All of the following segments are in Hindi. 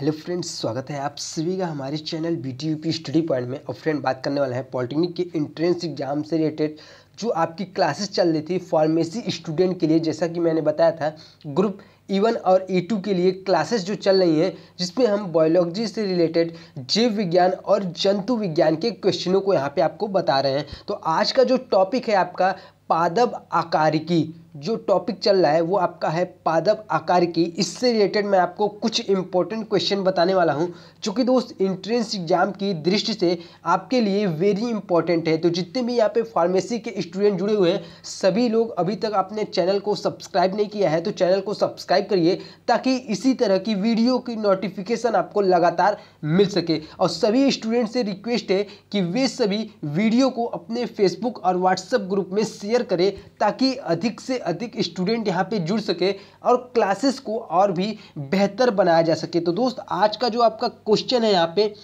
हेलो फ्रेंड्स स्वागत है आप सभी का हमारे channel B T U P study point में और फ्रेंड बात करने वाला है पॉलिटेक्निक के इंट्रेंस एग्जाम से रिलेटेड जो आपकी क्लासेस चल रही थी फार्मेसी स्टूडेंट के लिए जैसा कि मैंने बताया था ग्रुप ई e वन और ई e टू के लिए क्लासेस जो चल रही हैं जिसमें हम बायोलॉजी से रिलेटेड जीव विज्ञान और जंतु विज्ञान के क्वेश्चनों को यहाँ पे आपको बता रहे हैं तो आज का जो टॉपिक है आपका आकार आकारिकी जो टॉपिक चल रहा है वो आपका है आकार आकारिकी इससे रिलेटेड मैं आपको कुछ इंपॉर्टेंट क्वेश्चन बताने वाला हूँ जो कि दोस्त इंट्रेंस एग्जाम की दृष्टि से आपके लिए वेरी इंपॉर्टेंट है तो जितने भी यहाँ पे फार्मेसी के स्टूडेंट जुड़े हुए हैं सभी लोग अभी तक अपने चैनल को सब्सक्राइब नहीं किया है तो चैनल को सब्सक्राइब सब्सक्राइब करिए ताकि इसी तरह की वीडियो की नोटिफिकेशन आपको लगातार मिल सके और सभी स्टूडेंट से रिक्वेस्ट है कि वे सभी वीडियो को अपने फेसबुक और व्हाट्सएप ग्रुप में शेयर करें ताकि अधिक से अधिक स्टूडेंट यहाँ पे जुड़ सके और क्लासेस को और भी बेहतर बनाया जा सके तो दोस्त आज का जो आपका क्वेश्चन है यहाँ पे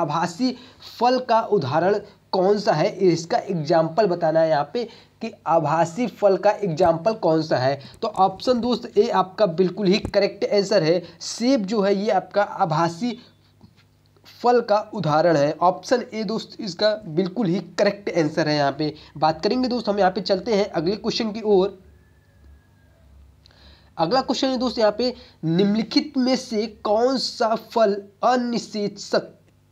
आभासी फल का उदाहरण कौन सा है इसका एग्जाम्पल बताना है यहाँ पे कि आभासी फल का एग्जाम्पल कौन सा है तो ऑप्शन दोस्त ए आपका बिल्कुल ही करेक्ट आंसर है सेब जो है ये आपका आभासी फल का उदाहरण है ऑप्शन ए दोस्त इसका बिल्कुल ही करेक्ट आंसर है यहाँ पे बात करेंगे दोस्त हम यहाँ पे चलते हैं अगले क्वेश्चन की ओर अगला क्वेश्चन है दोस्त यहाँ पे निम्नलिखित में से कौन सा फल अनिषेचक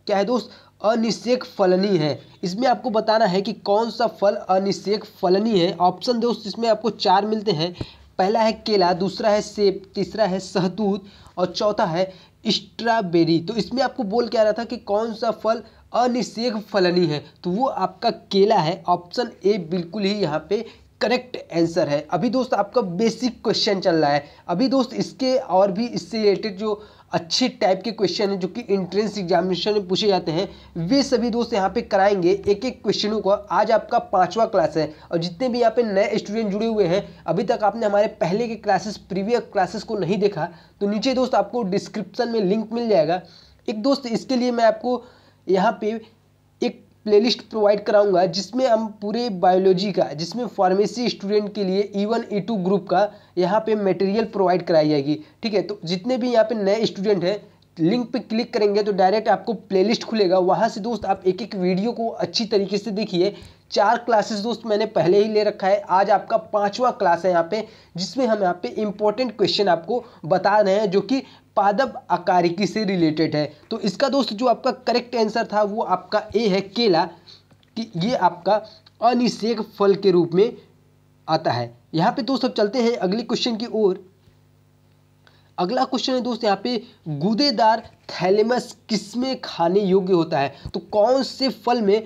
क्या है दोस्त अनिषेक फलनी है इसमें आपको बताना है कि कौन सा फल अनिषेक फलनी है ऑप्शन दोस्त इसमें आपको चार मिलते हैं पहला है केला दूसरा है सेब तीसरा है सहतूत और चौथा है स्ट्रॉबेरी तो इसमें आपको बोल के आ रहा था कि कौन सा फल अनिषेक फलनी है तो वो आपका केला है ऑप्शन ए बिल्कुल ही यहाँ पे करेक्ट आंसर है अभी दोस्त आपका बेसिक क्वेश्चन चल रहा है अभी दोस्त इसके और भी इससे रिलेटेड जो अच्छे टाइप के क्वेश्चन हैं जो कि इंट्रेंस एग्जामिनेशन में पूछे जाते हैं वे सभी दोस्त यहाँ पे कराएंगे एक एक क्वेश्चनों का आज आपका पाँचवा क्लास है और जितने भी यहाँ पे नए स्टूडेंट जुड़े हुए हैं अभी तक आपने हमारे पहले के क्लासेस प्रीवियस क्लासेस को नहीं देखा तो नीचे दोस्त आपको डिस्क्रिप्सन में लिंक मिल जाएगा एक दोस्त इसके लिए मैं आपको यहाँ पे प्लेलिस्ट प्रोवाइड कराऊंगा जिसमें हम पूरे बायोलॉजी का जिसमें फार्मेसी स्टूडेंट के लिए E one E two group का यहाँ पे मटेरियल प्रोवाइड कराई जाएगी ठीक है तो जितने भी यहाँ पे नए स्टूडेंट हैं लिंक पे क्लिक करेंगे तो डायरेक्ट आपको प्लेलिस्ट खुलेगा वहाँ से दोस्त आप एक एक वीडियो को अच्छी तरीके से देखिए चार क्लासेस दोस्त मैंने पहले ही ले रखा है आज आपका पांचवा क्लास है यहाँ पे जिसमें हम यहाँ पे इम्पोर्टेंट क्वेश्चन आपको बता रहे हैं जो कि पादप अकारिकी से रिलेटेड है तो इसका दोस्त जो आपका करेक्ट आंसर था वो आपका ए है केला कि ये आपका अनिषेक फल के रूप में आता है यहाँ पे दोस्त अब चलते हैं अगले क्वेश्चन की ओर अगला क्वेश्चन है दोस्त यहाँ पे गुदेदार थैलेमस किस में खाने योग्य होता है तो कौन से फल में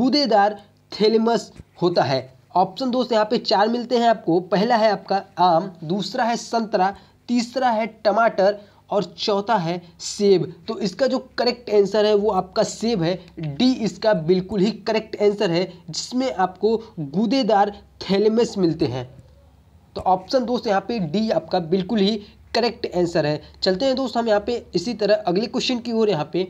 गुदेदार थैलेमस होता है ऑप्शन दोस्त यहाँ पे चार मिलते हैं आपको पहला है आपका आम दूसरा है संतरा तीसरा है टमाटर और चौथा है सेब तो इसका जो करेक्ट आंसर है वो आपका सेब है डी इसका बिल्कुल ही करेक्ट आंसर है जिसमें आपको गुदेदार थैलेमस मिलते हैं तो ऑप्शन दोस्त यहाँ पे डी आपका बिल्कुल ही करेक्ट आंसर है चलते हैं दोस्त हम यहाँ पे इसी तरह अगले क्वेश्चन की ओर यहाँ पे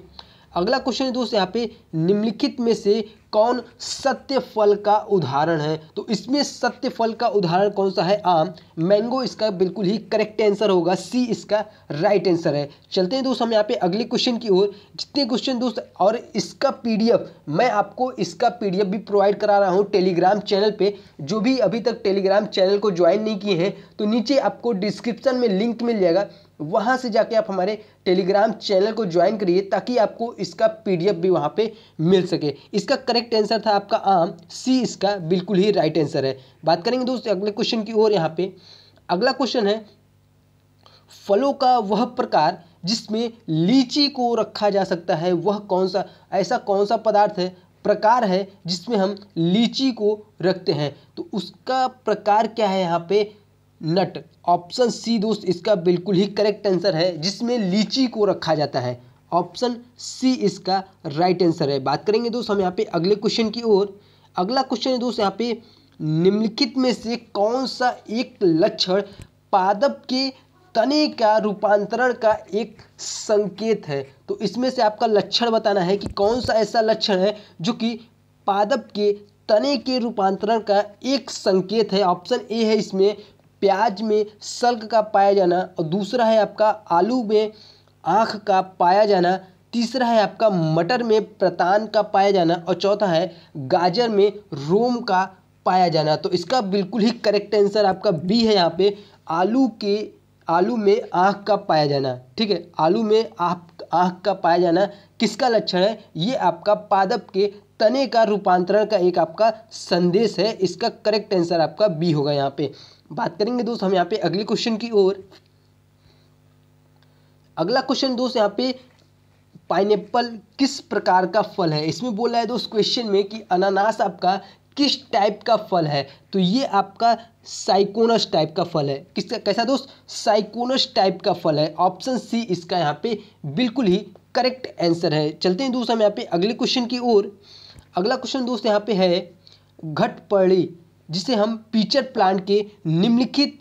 अगला क्वेश्चन है दोस्त यहाँ पे निम्नलिखित में से कौन सत्य फल का उदाहरण है तो इसमें सत्य फल का उदाहरण कौन सा है आम मैंगो इसका बिल्कुल ही करेक्ट आंसर होगा सी इसका राइट आंसर है चलते हैं दोस्त हम यहाँ पे अगले क्वेश्चन की ओर जितने क्वेश्चन दोस्त और इसका पीडीएफ मैं आपको इसका पीडीएफ भी प्रोवाइड करा रहा हूँ टेलीग्राम चैनल पर जो भी अभी तक टेलीग्राम चैनल को ज्वाइन नहीं किए हैं तो नीचे आपको डिस्क्रिप्शन में लिंक मिल जाएगा वहाँ से जाके आप हमारे टेलीग्राम चैनल को ज्वाइन करिए ताकि आपको इसका पीडीएफ भी वहाँ पे मिल सके इसका करेक्ट आंसर था आपका आम सी इसका बिल्कुल ही राइट आंसर है बात करेंगे दोस्तों अगले क्वेश्चन की ओर यहाँ पे अगला क्वेश्चन है फलों का वह प्रकार जिसमें लीची को रखा जा सकता है वह कौन सा ऐसा कौन सा पदार्थ है प्रकार है जिसमें हम लीची को रखते हैं तो उसका प्रकार क्या है यहाँ पे नट ऑप्शन सी दोस्त इसका बिल्कुल ही करेक्ट आंसर है जिसमें लीची को रखा जाता है ऑप्शन सी इसका राइट आंसर है बात करेंगे दोस्त हम यहाँ पे अगले क्वेश्चन की ओर अगला क्वेश्चन है दोस्त यहाँ पे निम्नलिखित में से कौन सा एक लक्षण पादप के तने का रूपांतरण का एक संकेत है तो इसमें से आपका लक्षण बताना है कि कौन सा ऐसा लक्षण है जो कि पादप के तने के रूपांतरण का एक संकेत है ऑप्शन ए है इसमें प्याज में सल्क का पाया जाना और दूसरा है आपका आलू में आँख का पाया जाना तीसरा है आपका मटर में प्रतान का पाया जाना और चौथा है गाजर में रोम का पाया जाना तो इसका बिल्कुल ही करेक्ट आंसर आपका बी है यहाँ पे आलू के आलू में आँख का पाया जाना ठीक है आलू में आप आँख का पाया जाना किसका लक्षण है ये आपका पादप के तने का रूपांतरण का एक आपका संदेश है इसका करेक्ट आंसर आपका बी होगा यहाँ पे बात करेंगे दोस्त हम यहाँ पे अगले क्वेश्चन की ओर अगला क्वेश्चन दोस्त यहाँ पे पाइनएप्पल किस प्रकार का फल है इसमें बोला है दोस्त क्वेश्चन में कि अनानास आपका किस टाइप का फल है तो ये आपका साइकोनस टाइप का फल है किसका कैसा दोस्त साइकोनस टाइप का फल है ऑप्शन सी इसका यहाँ पे बिल्कुल ही करेक्ट आंसर है चलते हैं दोस्त हम यहाँ पे अगले क्वेश्चन की ओर अगला क्वेश्चन दोस्त यहाँ पे है घटपड़ी जिसे हम पीचर प्लांट के निम्नलिखित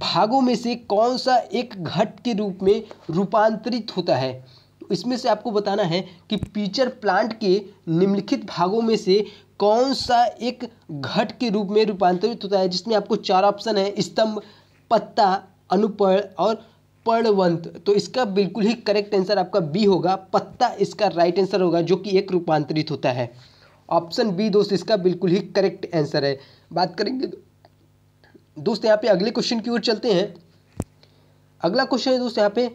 भागों में से कौन सा एक घट के रूप में रूपांतरित होता है तो इसमें से आपको बताना है कि पीचर प्लांट के निम्नलिखित भागों में से कौन सा एक घट के रूप में रूपांतरित होता है जिसमें आपको चार ऑप्शन है स्तंभ पत्ता अनुपर्ण और पर्णवंत तो इसका बिल्कुल ही करेक्ट आंसर आपका बी होगा पत्ता इसका राइट आंसर होगा जो कि एक रूपांतरित होता है ऑप्शन बी दोस्त इसका बिल्कुल ही करेक्ट आंसर है बात करेंगे तो। दोस्त यहाँ पे अगले क्वेश्चन की ओर चलते हैं अगला क्वेश्चन है दोस्त यहाँ पे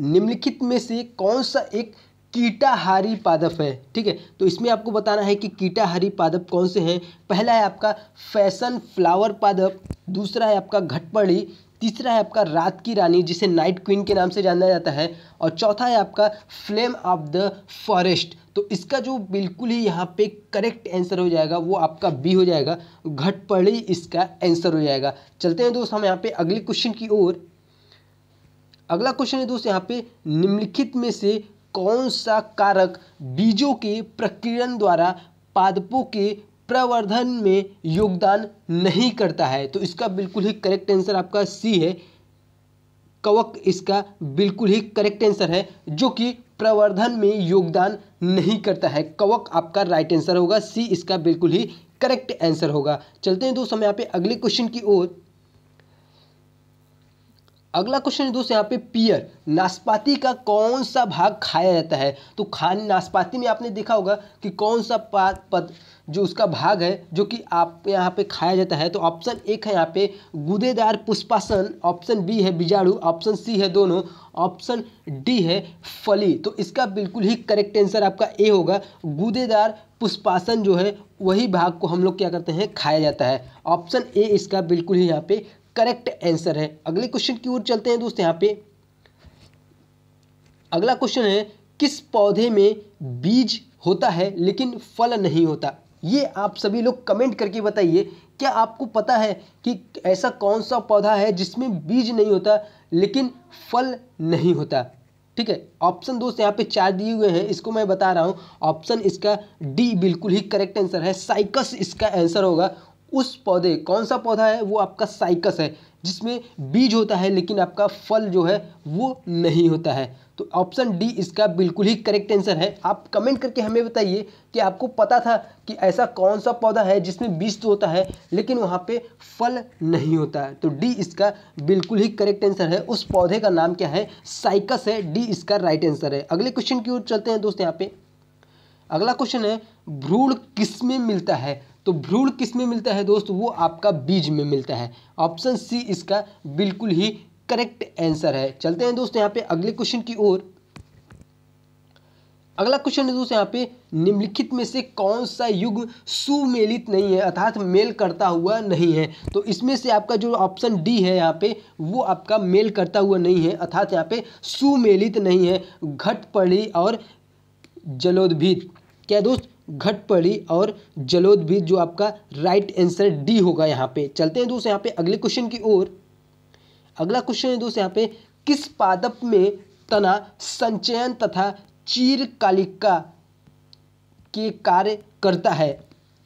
निम्नलिखित में से कौन सा एक कीटाहारी पादप है ठीक है तो इसमें आपको बताना है कि कीटाहारी पादप कौन से हैं पहला है आपका फैशन फ्लावर पादप दूसरा है आपका घटपड़ी तीसरा है आपका रात की रानी जिसे नाइट क्वीन के नाम से जाना जाता है और चौथा है आपका फ्लेम ऑफ द फॉरेस्ट तो इसका जो बिल्कुल ही यहाँ पे करेक्ट आंसर हो जाएगा वो आपका बी हो जाएगा घटपड़ी इसका आंसर हो जाएगा चलते हैं दोस्त हम यहाँ पे अगले क्वेश्चन की ओर अगला क्वेश्चन है दोस्त यहाँ पे निम्नलिखित में से कौन सा कारक बीजों के प्रक्रियन द्वारा पादपों के प्रवर्धन में योगदान नहीं करता है तो इसका बिल्कुल ही करेक्ट आंसर आपका सी है कवक इसका बिल्कुल ही करेक्ट आंसर है जो कि प्रवर्धन में योगदान नहीं करता है कवक आपका राइट आंसर होगा सी इसका बिल्कुल ही करेक्ट आंसर होगा चलते हैं दोस्तों हम यहाँ पे अगले क्वेश्चन की ओर अगला क्वेश्चन दोस्त यहाँ पे पियर नाशपाती का कौन सा भाग खाया जाता है तो खान नाशपाती में आपने देखा होगा कि कौन सा पद पद जो उसका भाग है जो कि आप यहाँ पे खाया जाता है तो ऑप्शन एक है यहाँ पे गुदेदार पुष्पासन ऑप्शन बी है बीजाणु ऑप्शन सी है दोनों ऑप्शन डी है फली तो इसका बिल्कुल ही करेक्ट आंसर आपका ए होगा गुदेदार पुष्पासन जो है वही भाग को हम लोग क्या करते हैं खाया जाता है ऑप्शन ए इसका बिल्कुल ही यहाँ पे करेक्ट आंसर है अगले क्वेश्चन की ओर चलते हैं दोस्तों यहाँ पे अगला क्वेश्चन है किस पौधे में बीज होता है लेकिन फल नहीं होता ये आप सभी लोग कमेंट करके बताइए क्या आपको पता है कि ऐसा कौन सा पौधा है जिसमें बीज नहीं होता लेकिन फल नहीं होता ठीक है ऑप्शन दोस्त यहाँ पे चार दिए हुए हैं इसको मैं बता रहा हूँ ऑप्शन इसका डी बिल्कुल ही करेक्ट आंसर है साइकस इसका आंसर होगा उस पौधे कौन सा पौधा है वो आपका साइकस है जिसमें बीज होता है लेकिन आपका फल जो है वो नहीं होता है तो ऑप्शन डी इसका बिल्कुल ही करेक्ट आंसर है आप कमेंट करके हमें बताइए कि आपको पता था कि ऐसा कौन सा पौधा है जिसमें बीज तो होता है लेकिन वहाँ पे फल नहीं होता है तो डी इसका बिल्कुल ही करेक्ट आंसर है उस पौधे का नाम क्या है साइकस है डी इसका राइट आंसर है अगले क्वेश्चन की ओर चलते हैं दोस्त यहाँ पे अगला क्वेश्चन है भ्रूण किस में मिलता है तो भ्रूण किस में मिलता है दोस्त वो आपका बीज में मिलता है ऑप्शन सी इसका बिल्कुल ही करेक्ट आंसर है चलते हैं दोस्त यहाँ पे अगले क्वेश्चन की ओर अगला क्वेश्चन है दोस्तों यहाँ पे निम्नलिखित में से कौन सा युग सुमेलित नहीं है अर्थात मेल करता हुआ नहीं है तो इसमें से आपका जो ऑप्शन डी है यहाँ पे वो आपका मेल करता हुआ नहीं है अर्थात यहाँ पे सुमेलित नहीं है घट पड़ी और जलोदभित क्या दोस्त घटपड़ी और जलोद जो आपका राइट आंसर डी होगा यहाँ पे चलते हैं दोस्त यहाँ पे अगले क्वेश्चन की ओर अगला क्वेश्चन है दोस्त यहाँ पे किस पादप में तना संचयन तथा चीरकालिका के कार्य करता है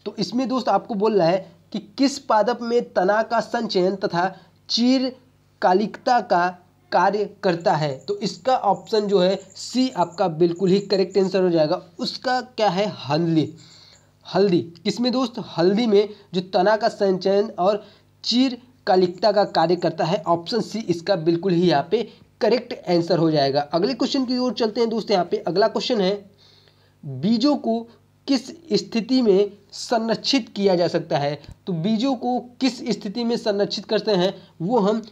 तो इसमें दोस्त आपको बोलना है कि किस पादप में तना का संचयन तथा चीरकालिकता का कार्य करता है तो इसका ऑप्शन जो है सी आपका बिल्कुल ही करेक्ट आंसर हो जाएगा उसका क्या है हल्दी हल्दी किसमें दोस्त हल्दी में जो तना का संचयन और चीर कालिकता का कार्य करता है ऑप्शन सी इसका बिल्कुल ही यहाँ पे करेक्ट आंसर हो जाएगा अगले क्वेश्चन की ओर चलते हैं दोस्त यहाँ पे अगला क्वेश्चन है बीजों को किस स्थिति में संरक्षित किया जा सकता है तो बीजों को किस स्थिति में संरक्षित करते हैं वो हम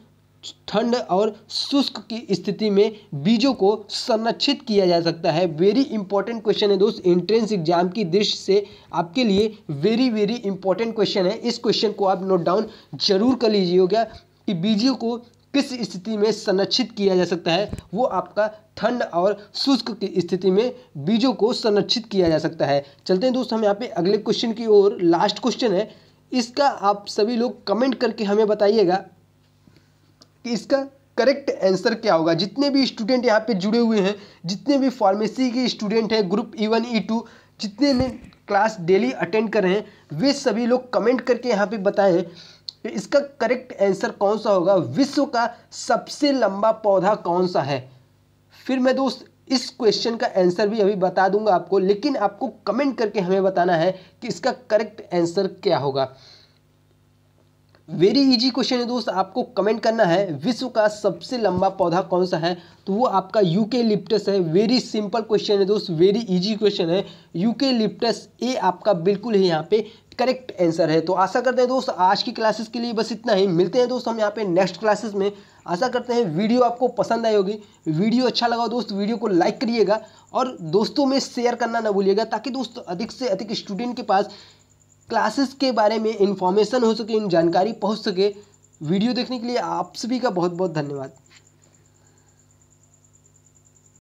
ठंड और शुष्क की स्थिति में बीजों को संरक्षित किया जा सकता है वेरी इंपॉर्टेंट क्वेश्चन है दोस्त एंट्रेंस एग्जाम की दृष्टि से आपके लिए वेरी वेरी इंपॉर्टेंट क्वेश्चन है इस क्वेश्चन को आप नोट डाउन जरूर कर लीजिएगा कि बीजों को किस स्थिति में संरक्षित किया जा सकता है वो आपका ठंड और शुष्क की स्थिति में बीजों को संरक्षित किया जा सकता है चलते हैं दोस्त हम यहाँ पे अगले क्वेश्चन की ओर लास्ट क्वेश्चन है इसका आप सभी लोग कमेंट करके हमें बताइएगा कि इसका करेक्ट आंसर क्या होगा जितने भी स्टूडेंट यहाँ पे जुड़े हुए हैं जितने भी फार्मेसी के स्टूडेंट हैं group E one E two जितने ने क्लास डेली अटेंड कर रहे हैं वे सभी लोग कमेंट करके यहाँ पे बताएं कि इसका करेक्ट आंसर कौन सा होगा विश्व का सबसे लंबा पौधा कौन सा है फिर मैं दोस्त इस क्वेश्चन का आंसर भी अभी बता दूंगा आपको लेकिन आपको कमेंट करके हमें बताना है कि इसका करेक्ट आंसर क्या होगा वेरी इजी क्वेश्चन है दोस्त आपको कमेंट करना है विश्व का सबसे लंबा पौधा कौन सा है तो वो आपका यूके लिप्टस है वेरी सिंपल क्वेश्चन है दोस्त वेरी इजी क्वेश्चन है यूके लिप्टस ए आपका बिल्कुल ही यहाँ पे करेक्ट आंसर है तो आशा करते हैं दोस्त आज की क्लासेस के लिए बस इतना ही मिलते हैं दोस्त हम यहाँ पे नेक्स्ट क्लासेस में आशा करते हैं वीडियो आपको पसंद आई होगी वीडियो अच्छा लगा दोस्त वीडियो को लाइक करिएगा और दोस्तों में शेयर करना ना भूलिएगा ताकि दोस्त अधिक से अधिक स्टूडेंट के पास क्लासेस के बारे में इन्फॉर्मेशन हो सके इन जानकारी पहुँच सके वीडियो देखने के लिए आप सभी का बहुत बहुत धन्यवाद